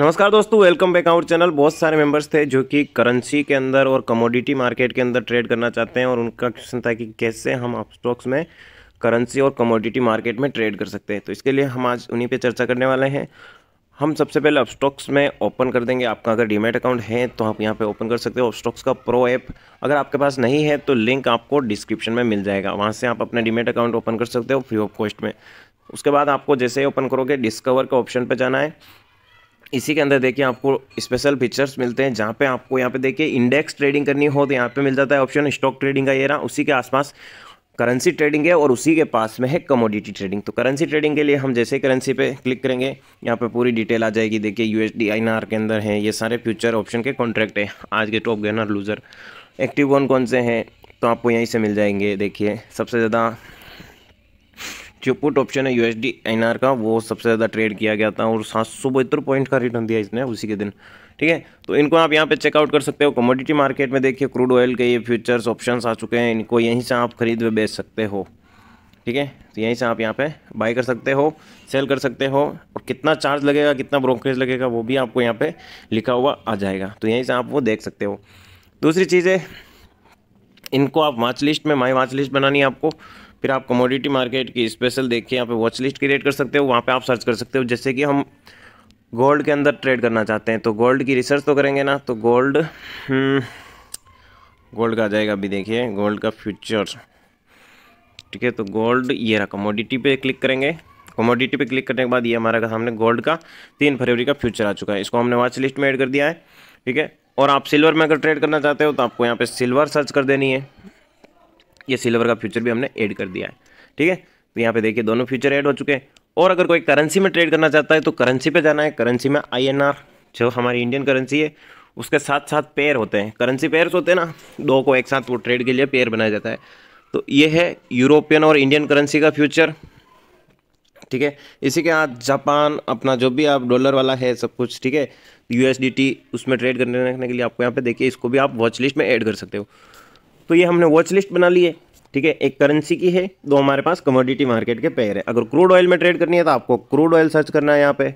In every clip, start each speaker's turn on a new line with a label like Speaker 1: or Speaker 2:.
Speaker 1: नमस्कार दोस्तों welcome back our channel बहुत सारे मेंबर्स थे जो कि करेंसी के अंदर और कमोडिटी मार्केट के अंदर ट्रेड करना चाहते हैं और उनका क्वेश्चन था कि कैसे हम आप स्टॉक्स में करेंसी और कमोडिटी मार्केट में ट्रेड कर सकते हैं तो इसके लिए हम आज उन्हीं पे चर्चा करने वाले हैं हम सबसे पहले अपस्टॉक्स में ओपन कर देंगे आपका अगर डीमेट अकाउंट है तो आप यहाँ पे ओपन कर सकते हो स्टॉक्स का प्रो ऐप अगर आपके पास नहीं है तो लिंक आपको डिस्क्रिप्शन में मिल जाएगा वहाँ से आप अपना डीमेट अकाउंट ओपन कर सकते हो फ्री ऑफ कॉस्ट में उसके बाद आपको जैसे ही ओपन करोगे डिस्कवर के ऑप्शन पर जाना है इसी के अंदर देखिए आपको स्पेशल फीचर्स मिलते हैं जहाँ पे आपको यहाँ पे देखिए इंडेक्स ट्रेडिंग करनी हो तो यहाँ पे मिल जाता है ऑप्शन स्टॉक ट्रेडिंग का ये रहा उसी के आसपास करेंसी ट्रेडिंग है और उसी के पास में है कमोडिटी ट्रेडिंग तो करेंसी ट्रेडिंग के लिए हम जैसे करेंसी पे क्लिक करेंगे यहाँ पे पूरी डिटेल आ जाएगी देखिए यू एस के अंदर हैं ये सारे फ्यूचर ऑप्शन के कॉन्ट्रैक्ट हैं आज के top gainer loser active one कौन से हैं तो आपको यहीं से मिल जाएंगे देखिए सबसे ज़्यादा जो पुट ऑप्शन है यूएसडी एनआर का वो सबसे ज़्यादा ट्रेड किया गया था और सात सौ बहत्तर पॉइंट का रिटर्न दिया इसने उसी के दिन ठीक है तो इनको आप यहाँ पे चेकआउट कर सकते हो कमोडिटी मार्केट में देखिए क्रूड ऑयल के ये फ्यूचर्स ऑप्शंस आ चुके हैं इनको यहीं से आप खरीद में बेच सकते हो ठीक है तो यहीं से आप यहाँ पे बाई कर सकते हो सेल कर सकते हो और कितना चार्ज लगेगा कितना ब्रोकरेज लगेगा वो भी आपको यहाँ पे लिखा हुआ आ जाएगा तो यहीं से आप वो देख सकते हो दूसरी चीज़ है इनको आप वाच लिस्ट में माई वाच लिस्ट बनानी है आपको फिर आप कमोडिटी मार्केट की स्पेशल देख के यहाँ पे वॉच लिस्ट क्रिएट कर सकते हो वहाँ पे आप सर्च कर सकते हो जैसे कि हम गोल्ड के अंदर ट्रेड करना चाहते हैं तो गोल्ड की रिसर्च तो करेंगे ना तो गोल्ड हम्म, गोल्ड का आ जाएगा अभी देखिए गोल्ड का फ्यूचर ठीक है तो गोल्ड ये रहा कमोडिटी पे क्लिक करेंगे कमोडिटी पे क्लिक करने के बाद ये हमारा का सामने गोल्ड का तीन फरवरी का फ्यूचर आ चुका है इसको हमने वॉच लिस्ट में एड कर दिया है ठीक है और आप सिल्वर में अगर ट्रेड करना चाहते हो तो आपको यहाँ पे सिल्वर सर्च कर देनी है ये सिल्वर का फ्यूचर भी हमने ऐड कर दिया है ठीक है तो यहाँ पे देखिए दोनों फ्यूचर ऐड हो चुके हैं और अगर कोई करेंसी में ट्रेड करना चाहता है तो करेंसी पे जाना है करेंसी में आईएनआर जो हमारी इंडियन करेंसी है उसके साथ साथ पेयर होते हैं करेंसी पेयर्स होते हैं ना दो को एक साथ वो ट्रेड के लिए पेयर बनाया जाता है तो ये है यूरोपियन और इंडियन करेंसी का फ्यूचर ठीक है इसी के बाद जापान अपना जो भी आप डॉलर वाला है सब कुछ ठीक है यू उसमें ट्रेड करने के लिए आपको यहाँ पे देखिए इसको भी आप वॉच लिस्ट में ऐड कर सकते हो तो ये हमने वॉच लिस्ट बना ली है ठीक है एक करेंसी की है दो हमारे पास कमोडिटी मार्केट के पेयर है अगर क्रूड ऑयल में ट्रेड करनी है तो आपको क्रूड ऑयल सर्च करना है यहाँ पे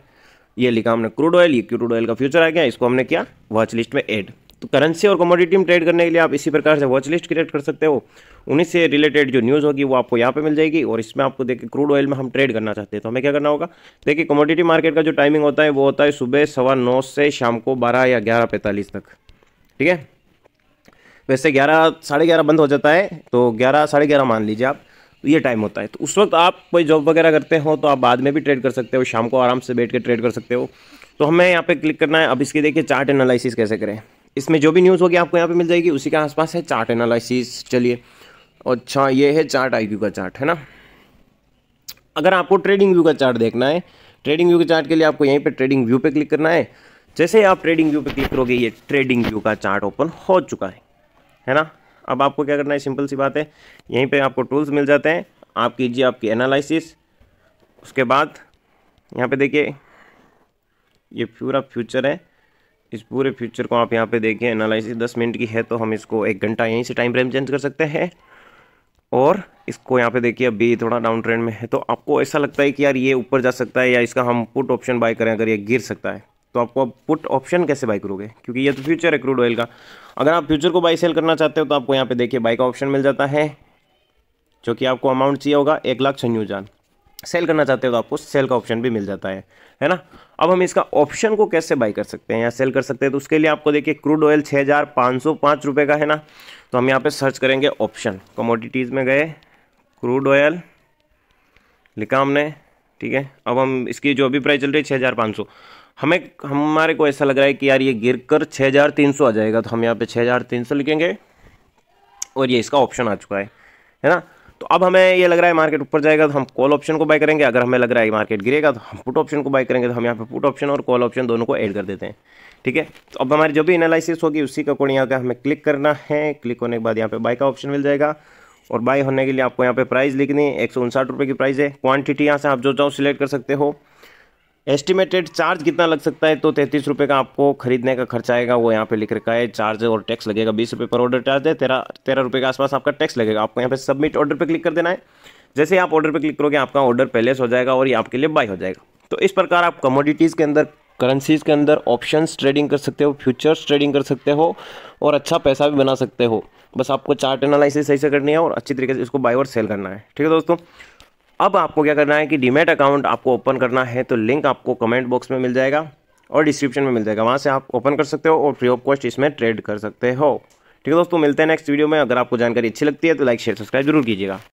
Speaker 1: ये लिखा हमने क्रूड ऑयल ये क्रूड ऑयल का फ्यूचर आ गया इसको हमने किया वॉच लिस्ट में एड तो करेंसी और कमोडिटी में ट्रेड करने के लिए आप इसी प्रकार से वॉच लिस्ट क्रिएट कर सकते हो उन्हीं से रिलेटेड जो न्यूज़ होगी वो आपको यहाँ पे मिल जाएगी और इसमें आपको देखिए क्रूड ऑयल में हम ट्रेड करना चाहते हैं तो हमें क्या करना होगा देखिए कमोडिटी मार्केट का जो टाइमिंग होता है वो होता है सुबह सवा नौ से शाम को बारह या ग्यारह पैंतालीस तक ठीक है वैसे ग्यारह साढ़े ग्यारह बंद हो जाता है तो ग्यारह साढ़े ग्यारह मान लीजिए आप तो ये टाइम होता है तो उस वक्त आप कोई जॉब वगैरह करते हो तो आप बाद में भी ट्रेड कर सकते हो शाम को आराम से बैठ कर ट्रेड कर सकते हो तो हमें यहाँ पे क्लिक करना है अब इसके देखिए चार्ट एनालिसिस कैसे करें इसमें जो भी न्यूज़ होगी आपको यहाँ पे मिल जाएगी उसी के आसपास है चार्ट एनालिसिस चलिए अच्छा ये है चार्ट आई का चार्ट है ना अगर आपको ट्रेडिंग व्यू का चार्ट देखना है ट्रेडिंग व्यू के चार्ट के लिए आपको यहीं पर ट्रेडिंग व्यू पर क्लिक करना है जैसे ही आप ट्रेडिंग व्यू पर क्लिक करोगे ये ट्रेडिंग व्यू का चार्ट ओपन हो चुका है है ना अब आपको क्या करना है सिंपल सी बात है यहीं पे आपको टूल्स मिल जाते हैं आप कीजिए आपकी एनालिसिस उसके बाद यहाँ पे देखिए ये पूरा फ्यूचर है इस पूरे फ्यूचर को आप यहाँ पे देखिए एनालिसिस दस मिनट की है तो हम इसको एक घंटा यहीं से टाइम फ्रेम चेंज कर सकते हैं और इसको यहाँ पे देखिए अभी थोड़ा डाउन ट्रेंड में है तो आपको ऐसा लगता है कि यार ये ऊपर जा सकता है या इसका हम पुट ऑप्शन बाय करें अगर ये गिर सकता है तो आपको आप पुट ऑप्शन कैसे बाई करोगे क्योंकि ये तो फ्यूचर है क्रूड ऑयल का अगर आप फ्यूचर को बाई सेल करना चाहते हो तो आपको यहाँ पे देखिए बाई का ऑप्शन मिल जाता है जो कि आपको अमाउंट चाहिए होगा एक लाख छन्यू जान सेल करना चाहते हो तो आपको सेल का ऑप्शन भी मिल जाता है है ना अब हम इसका ऑप्शन को कैसे बाई कर सकते हैं या सेल कर सकते हैं तो उसके लिए आपको देखिए क्रूड ऑयल छः हज़ार पाँच सौ पाँच रुपये का है ना तो हम यहाँ पे सर्च करेंगे ऑप्शन कमोडिटीज़ में गए क्रूड ऑयल लिखा हमने ठीक है अब हम इसकी जो अभी प्राइस चल रही है छः हज़ार पाँच सौ हमें हमारे को ऐसा लग रहा है कि यार ये गिर कर छः हज़ार तीन सौ आ जाएगा तो हम यहाँ पे छः हज़ार तीन सौ लिखेंगे और ये इसका ऑप्शन आ चुका है है ना तो अब हमें ये लग रहा है मार्केट ऊपर जाएगा तो हम कॉल ऑप्शन को बाय करेंगे अगर हमें लग रहा है मार्केट गिरेगा तो हम पुट ऑप्शन को बाय करेंगे तो हम यहाँ पे पुट ऑप्शन और कॉल ऑप्शन दोनों को ऐड कर देते हैं ठीक है तो अब हमारी जो भी एनालिसिस होगी उसी का कोड यहाँ का हमें क्लिक करना है क्लिक होने के बाद यहाँ पे बाय का ऑप्शन मिल जाएगा और बाय होने के लिए आपको यहाँ पे प्राइस लिखनी है एक सौ उनसठ रुपये की प्राइस है क्वांटिटी यहाँ से आप जो चाहो सिलेक्ट कर सकते हो एस्टिमेटेड चार्ज कितना लग सकता है तो तैंतीस रुपये का आपको खरीदने का खर्चा आएगा वो यहाँ पे लिख रखा है चार्ज और टैक्स लगेगा बीस रुपये पर ऑर्डर चार्ज है तेरह तेरह रुपये के आसपास आपका टैक्स लगेगा आपको यहाँ पे सबमिट ऑर्डर पे क्लिक कर देना है जैसे आप ऑर्डर पे क्लिक करोगे आपका ऑर्डर से हो जाएगा और ये आपके लिए बाय हो जाएगा तो इस प्रकार आप कमोडिटीज़ के अंदर करेंसीज़ के अंदर ऑप्शन ट्रेडिंग कर सकते हो फ्यूचर्स ट्रेडिंग कर सकते हो और अच्छा पैसा भी बना सकते हो बस आपको चार्ट एनालिसिस सही से करनी है और अच्छी तरीके से इसको बाई और सेल करना है ठीक है दोस्तों अब आपको क्या करना है कि डीमेट अकाउंट आपको ओपन करना है तो लिंक आपको कमेंट बॉक्स में मिल जाएगा और डिस्क्रिप्शन में मिल जाएगा वहाँ से आप ओपन कर सकते हो और फ्री ऑफ कॉस्ट इसमें ट्रेड कर सकते हो ठीक है दोस्तों मिलते हैं नेक्स्ट वीडियो में अगर आपको जानकारी अच्छी लगती है तो लाइक शेयर सब्सक्राइब जरूर कीजिएगा